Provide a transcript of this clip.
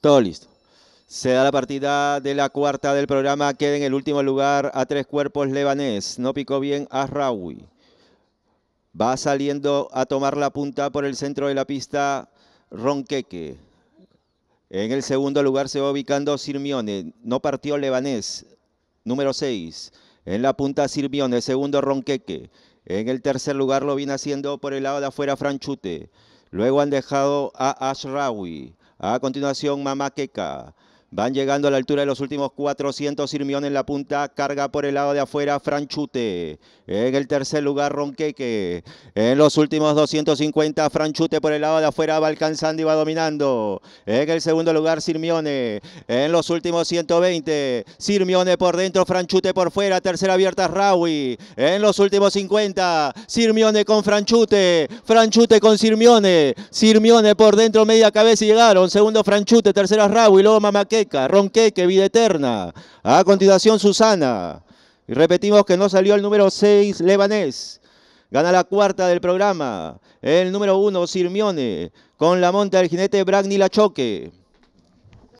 Todo listo. Se da la partida de la cuarta del programa. Queda en el último lugar a tres cuerpos lebanés. No picó bien a Va saliendo a tomar la punta por el centro de la pista Ronqueque. En el segundo lugar se va ubicando Sirmione. No partió lebanés. Número 6. En la punta Sirmione. Segundo Ronqueque. En el tercer lugar lo viene haciendo por el lado de afuera Franchute. Luego han dejado a Ashrawi. A continuación, Mama Keka Van llegando a la altura de los últimos 400. Sirmione en la punta. Carga por el lado de afuera. Franchute. En el tercer lugar, Ronqueque. En los últimos 250, Franchute por el lado de afuera va alcanzando y va dominando. En el segundo lugar, Sirmione. En los últimos 120, Sirmione por dentro, Franchute por fuera. Tercera abierta, Rawi. En los últimos 50, Sirmione con Franchute. Franchute con Sirmione. Sirmione por dentro, media cabeza y llegaron. Segundo, Franchute. Tercera, Rawi. Luego, Mamaque Ronqueque, vida eterna. A continuación, Susana. Y repetimos que no salió el número 6, Lebanés. Gana la cuarta del programa. El número 1, Sirmione. Con la monta del jinete Bragni Lachoque.